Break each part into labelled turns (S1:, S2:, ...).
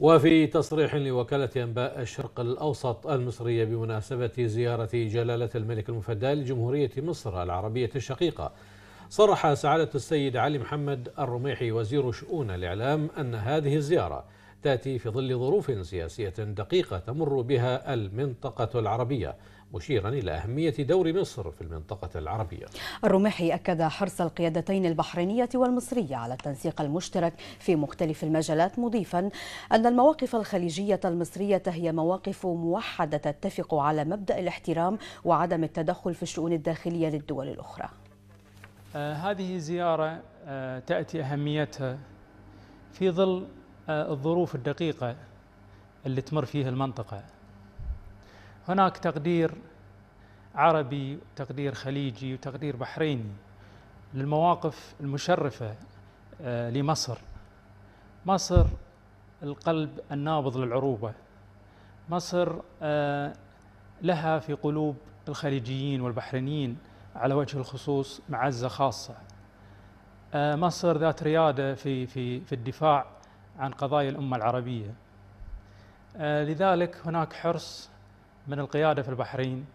S1: وفي تصريح لوكالة أنباء الشرق الأوسط المصرية بمناسبة زيارة جلالة الملك المفدى لجمهورية مصر العربية الشقيقة صرح سعادة السيد علي محمد الرميحي وزير شؤون الإعلام أن هذه الزيارة تأتي في ظل ظروف سياسية دقيقة تمر بها المنطقة العربية مشيرا إلى أهمية دور مصر في المنطقة العربية
S2: الرمحي أكد حرص القيادتين البحرينية والمصرية على التنسيق المشترك في مختلف المجالات مضيفا أن المواقف الخليجية المصرية هي مواقف موحدة تتفق على مبدأ الاحترام وعدم التدخل في الشؤون الداخلية للدول الأخرى
S3: آه، هذه زيارة آه، تأتي أهميتها في ظل آه، الظروف الدقيقة اللي تمر فيها المنطقة هناك تقدير عربي وتقدير خليجي وتقدير بحريني للمواقف المشرفة آه، لمصر مصر القلب النابض للعروبة مصر آه، لها في قلوب الخليجيين والبحرينيين على وجه الخصوص معزة خاصة مصر ذات ريادة في في في الدفاع عن قضايا الأمة العربية آه، لذلك هناك حرص من القيادة في البحرين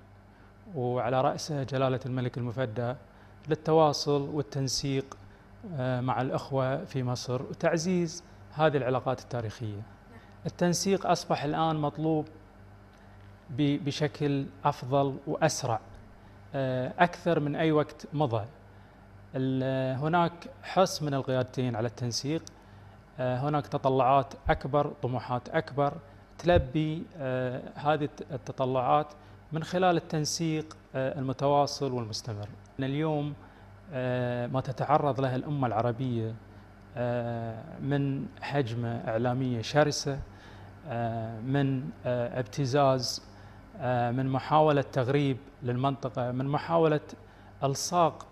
S3: وعلى رأسه جلالة الملك المفدى للتواصل والتنسيق آه، مع الأخوة في مصر وتعزيز هذه العلاقات التاريخية التنسيق أصبح الآن مطلوب بشكل أفضل وأسرع آه، أكثر من أي وقت مضى هناك حرص من القيادتين على التنسيق آه، هناك تطلعات اكبر طموحات اكبر تلبي آه، هذه التطلعات من خلال التنسيق آه، المتواصل والمستمر اليوم ما تتعرض له الامه العربيه من حجمه اعلاميه شرسه من ابتزاز من محاوله تغريب للمنطقه من محاوله الصاق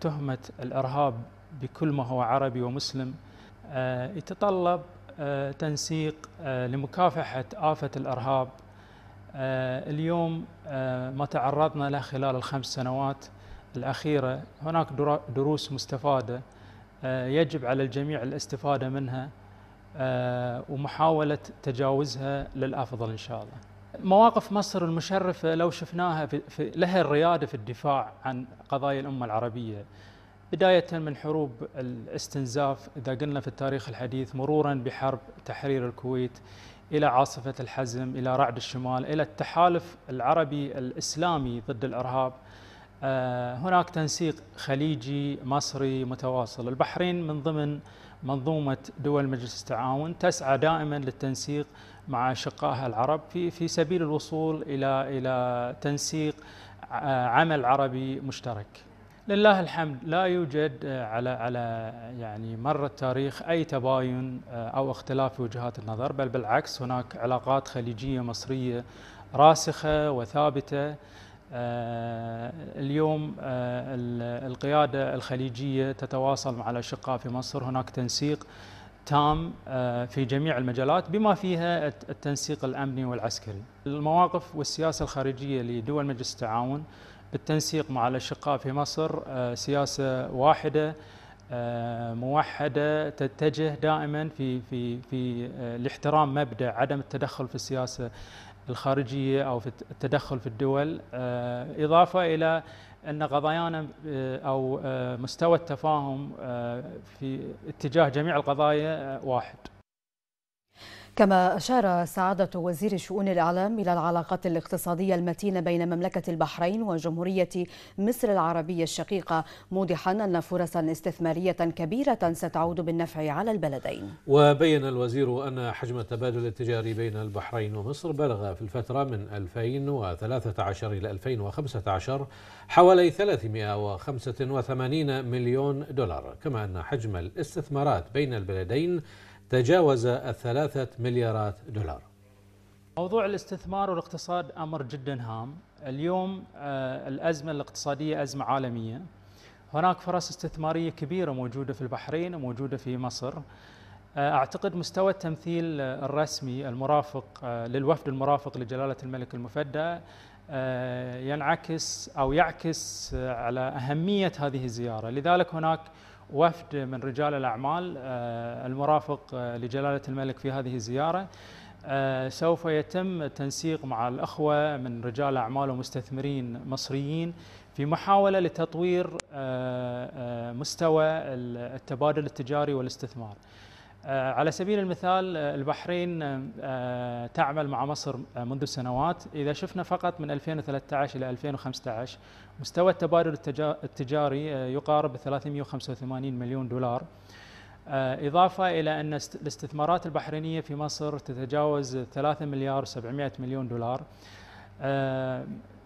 S3: تهمه الارهاب بكل ما هو عربي ومسلم آه، يتطلب آه، تنسيق آه، لمكافحة آفة الإرهاب اليوم ما تعرضنا له خلال الخمس سنوات الأخيرة هناك دروس مستفادة يجب على الجميع الاستفادة منها ومحاولة تجاوزها للأفضل إن شاء الله مواقف مصر المشرفة لو شفناها في لها الريادة في الدفاع عن قضايا الأمة العربية بداية من حروب الاستنزاف إذا قلنا في التاريخ الحديث مرورا بحرب تحرير الكويت إلى عاصفة الحزم إلى رعد الشمال إلى التحالف العربي الإسلامي ضد الإرهاب آه، هناك تنسيق خليجي مصري متواصل البحرين من ضمن منظومة دول مجلس التعاون تسعى دائما للتنسيق مع أشقائها العرب في في سبيل الوصول إلى إلى تنسيق آه، عمل عربي مشترك لله الحمد لا يوجد آه، على على يعني مر التاريخ اي تباين آه، او اختلاف في وجهات النظر بل بالعكس هناك علاقات خليجيه مصريه راسخه وثابته آه، اليوم القياده الخليجيه تتواصل مع الاشقاء في مصر هناك تنسيق تام في جميع المجالات بما فيها التنسيق الامني والعسكري. المواقف والسياسه الخارجيه لدول مجلس التعاون بالتنسيق مع الأشقاء في مصر آه، سياسة واحدة آه، موحده تتجه دائما في في في آه، لاحترام مبدا عدم التدخل في السياسه الخارجيه او في التدخل في الدول اضافه الى ان قضايانا او مستوى التفاهم في اتجاه جميع القضايا واحد.
S2: كما أشار سعادة وزير شؤون الإعلام إلى العلاقات الاقتصادية المتينة بين مملكة البحرين وجمهورية مصر العربية الشقيقة موضحا أن فرصا استثمارية كبيرة ستعود بالنفع على البلدين
S1: وبين الوزير أن حجم التبادل التجاري بين البحرين ومصر بلغ في الفترة من 2013 إلى 2015 حوالي 385 مليون دولار كما أن حجم الاستثمارات بين البلدين تجاوز الثلاثة مليارات دولار
S3: موضوع الاستثمار والاقتصاد أمر جدا هام اليوم آه، الأزمة الاقتصادية أزمة عالمية هناك فرص استثمارية كبيرة موجودة في البحرين وموجودة في مصر آه، أعتقد مستوى التمثيل آه، الرسمي المرافق للوفد المرافق لجلالة الملك المفدى ينعكس أو يعكس على أهمية هذه الزيارة لذلك هناك وفد من رجال الأعمال آه، المرافق آه، لجلالة الملك في هذه الزيارة آه، سوف يتم التنسيق مع الأخوة من رجال أعمال ومستثمرين مصريين في محاولة لتطوير مستوى التبادل التجاري والاستثمار آه، على سبيل المثال آه، البحرين آه، تعمل مع مصر منذ سنوات إذا شفنا فقط من 2013 إلى 2015 مستوى التبادل التجاري يقارب 385 مليون دولار إضافة إلى أن الاستثمارات البحرينية في مصر تتجاوز 3 مليار و700 مليون دولار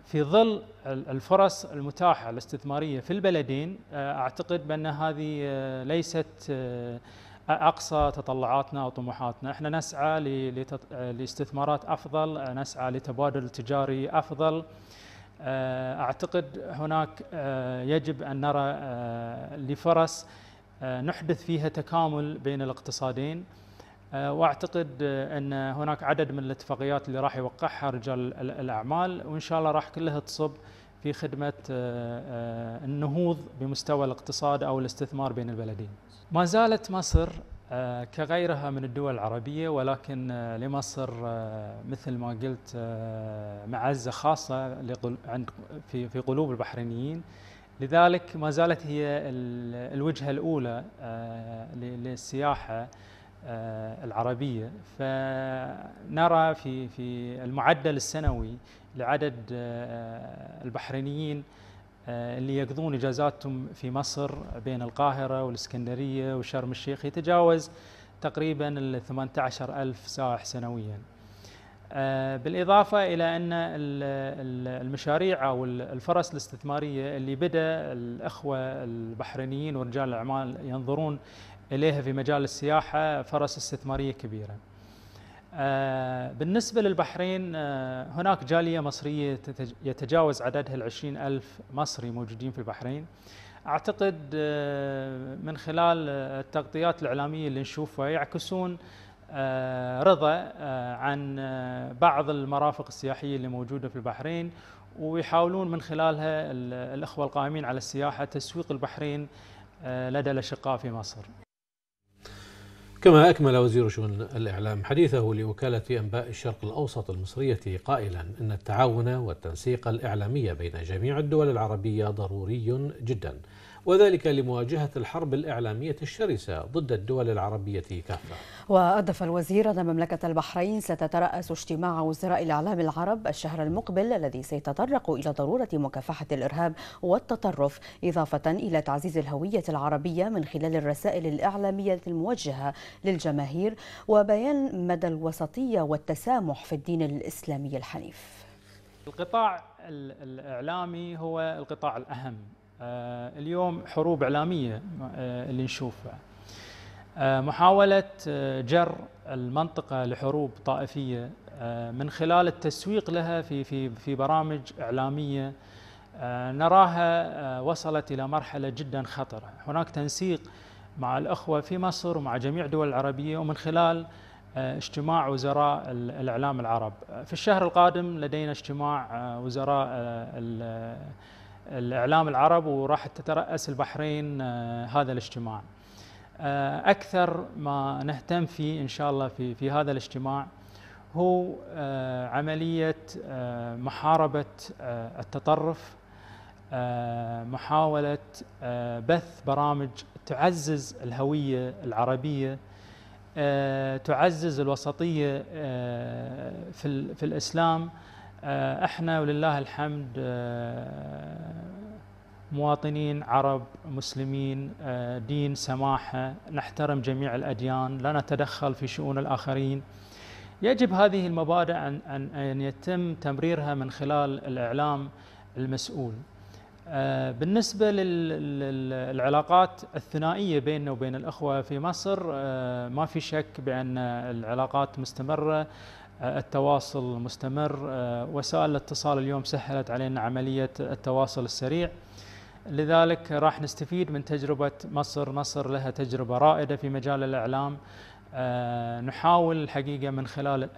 S3: في ظل الفرص المتاحة الاستثمارية في البلدين أعتقد بأن هذه ليست اقصى تطلعاتنا وطموحاتنا، احنا نسعى لاستثمارات افضل، نسعى لتبادل تجاري افضل. آه، اعتقد هناك آه، يجب ان نرى آه، لفرص نحدث فيها تكامل بين الاقتصادين. واعتقد ان هناك عدد من الاتفاقيات اللي راح يوقعها رجال الاعمال وان شاء الله راح كلها تصب في خدمة آه، آه، النهوض بمستوى الاقتصاد أو الاستثمار بين البلدين ما زالت مصر آه، كغيرها من الدول العربية ولكن لمصر مثل ما قلت معزة خاصة في في قلوب البحرينيين لذلك ما زالت هي الوجهة الأولى للسياحة آه، العربية فنرى في في المعدل السنوي لعدد آه، البحرينيين آه، اللي يقضون إجازاتهم في مصر بين القاهرة والإسكندرية وشرم الشيخ يتجاوز تقريبا ال 18 ألف سائح سنويا بالإضافة إلى أن المشاريع أو الفرص الاستثمارية اللي بدأ الأخوة البحرينيين ورجال الأعمال ينظرون إليها في مجال السياحة فرص استثمارية كبيرة آه، بالنسبة للبحرين آه، هناك جالية مصرية يتجاوز عددها العشرين ألف مصري موجودين في البحرين أعتقد آه، من خلال التغطيات الإعلامية اللي نشوفها يعكسون رضا عن بعض المرافق السياحية اللي موجودة في البحرين ويحاولون من خلالها الأخوة القائمين على السياحة تسويق البحرين لدى الأشقاء في مصر
S1: كما أكمل وزير شؤون الإعلام حديثه لوكالة أنباء الشرق الأوسط المصرية قائلا أن التعاون والتنسيق الإعلامي بين جميع الدول العربية ضروري جداً وذلك لمواجهة الحرب الإعلامية الشرسة ضد الدول العربية كافة
S2: وأضاف الوزير أن مملكة البحرين ستترأس اجتماع وزراء الإعلام العرب الشهر المقبل الذي سيتطرق إلى ضرورة مكافحة الإرهاب والتطرف إضافة إلى تعزيز الهوية العربية من خلال الرسائل الإعلامية الموجهة للجماهير وبيان مدى الوسطية والتسامح في الدين الإسلامي الحنيف
S3: القطاع الإعلامي هو القطاع الأهم آه، اليوم حروب إعلامية آه، اللي نشوفها آه، محاولة جر المنطقة لحروب طائفية من خلال التسويق لها في في في برامج إعلامية نراها وصلت إلى مرحلة جدا خطرة هناك تنسيق مع الأخوة في مصر ومع جميع الدول العربية ومن خلال اجتماع وزراء الإعلام العرب في الشهر القادم لدينا اجتماع وزراء الإعلام العرب وراح تترأس البحرين آه، هذا الاجتماع آه، أكثر ما نهتم فيه إن شاء الله في, في هذا الاجتماع هو آه، عملية محاربة التطرف محاولة بث برامج تعزز الهوية العربية تعزز الوسطية في الإسلام آه، احنا ولله الحمد آه، مواطنين عرب مسلمين آه، دين سماحه نحترم جميع الاديان لا نتدخل في شؤون الاخرين يجب هذه المبادئ ان ان ان يتم تمريرها من خلال الاعلام المسؤول. بالنسبه للعلاقات الثنائيه بيننا وبين الاخوه في مصر ما في شك بان العلاقات مستمره التواصل مستمر آه، وسائل الاتصال اليوم سهلت علينا عملية التواصل السريع لذلك راح نستفيد من تجربة مصر مصر لها تجربة رائدة في مجال الإعلام آه، نحاول الحقيقة من خلال آه،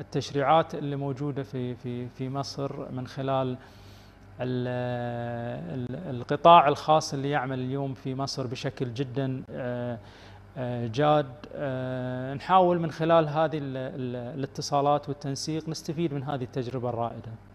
S3: التشريعات اللي موجودة في, في, في مصر من خلال القطاع الخاص اللي يعمل اليوم في مصر بشكل جدا آه، جاد آه، نحاول من خلال هذه الاتصالات والتنسيق نستفيد من هذه التجربة الرائدة